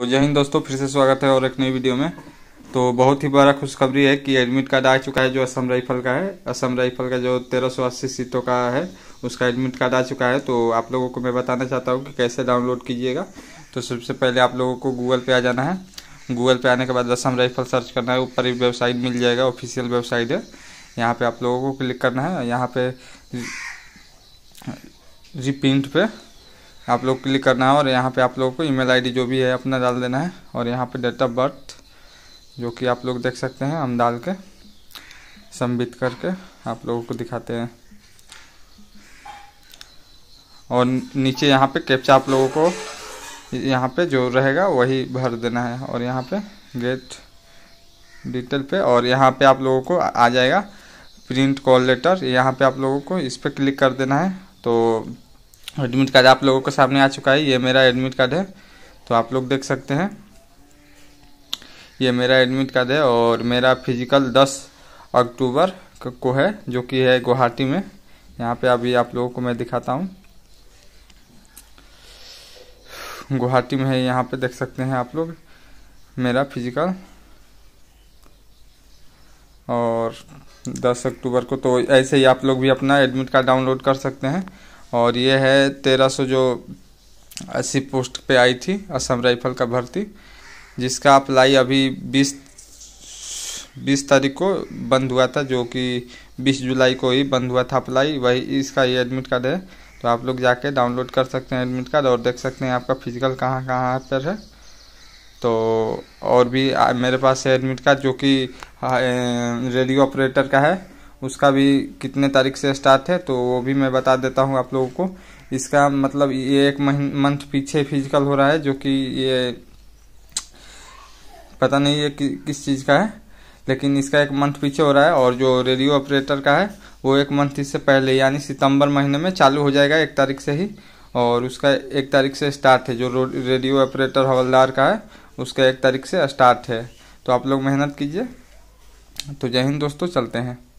तो जय हिंद दोस्तों फिर से स्वागत है और एक नई वीडियो में तो बहुत ही बड़ा खुशखबरी है कि एडमिट कार्ड आ चुका है जो असम राइफल का है असम राइफल का जो 1380 सीटों का है उसका एडमिट कार्ड आ चुका है तो आप लोगों को मैं बताना चाहता हूँ कि कैसे डाउनलोड कीजिएगा तो सबसे पहले आप लोगों को गूगल पे आ जाना है गूगल पे आने के बाद असम राइफल सर्च करना है ऊपर ही वेबसाइट मिल जाएगा ऑफिशियल वेबसाइट है यहाँ पर आप लोगों को क्लिक करना है यहाँ पर रिप्रिंट पर आप लोग क्लिक करना है और यहाँ पे आप लोगों को ईमेल आईडी जो भी है अपना डाल देना है और यहाँ पे डेट ऑफ बर्थ जो कि आप लोग देख सकते हैं हम डाल के सम्बित करके आप लोगों को दिखाते हैं और नीचे यहाँ पे कैप्चा आप लोगों को यहाँ पे जो रहेगा वही भर देना है और यहाँ पे गेट डिटेल पे और यहाँ पे आप लोगों को आ जाएगा प्रिंट कॉल लेटर यहाँ पे आप लोगों को इस पर क्लिक कर देना है तो एडमिट कार्ड आप लोगों के सामने आ चुका है ये मेरा एडमिट कार्ड है तो आप लोग देख सकते हैं ये मेरा एडमिट कार्ड है और मेरा फिजिकल 10 अक्टूबर को है जो कि है गुवाहाटी में यहाँ पे अभी आप लोगों को मैं दिखाता हूँ गुवाहाटी में है यहाँ पे देख सकते हैं आप लोग मेरा फिजिकल और 10 अक्टूबर को तो ऐसे ही आप लोग भी अपना एडमिट कार्ड डाउनलोड कर सकते हैं और ये है तेरह सौ जो अस्सी पोस्ट पे आई थी असम राइफल का भर्ती जिसका अप्लाई अभी बीस बीस तारीख को बंद हुआ था जो कि बीस जुलाई को ही बंद हुआ था अप्लाई वही इसका ये एडमिट कार्ड है तो आप लोग जाके डाउनलोड कर सकते हैं एडमिट कार्ड और देख सकते हैं आपका फिजिकल कहाँ कहाँ पर है तो और भी मेरे पास है एडमिट कार्ड जो कि रेडियो ऑपरेटर का है उसका भी कितने तारीख से स्टार्ट है तो वो भी मैं बता देता हूँ आप लोगों को इसका मतलब ये एक मंथ पीछे फिजिकल हो रहा है जो कि ये पता नहीं ये कि, किस चीज़ का है लेकिन इसका एक मंथ पीछे हो रहा है और जो रेडियो ऑपरेटर का है वो एक मंथ इससे पहले यानी सितंबर महीने में चालू हो जाएगा एक तारीख से ही और उसका एक तारीख से स्टार्ट है जो रेडियो ऑपरेटर हवलदार का है उसका एक तारीख से स्टार्ट है तो आप लोग मेहनत कीजिए तो जय हिंद दोस्तों चलते हैं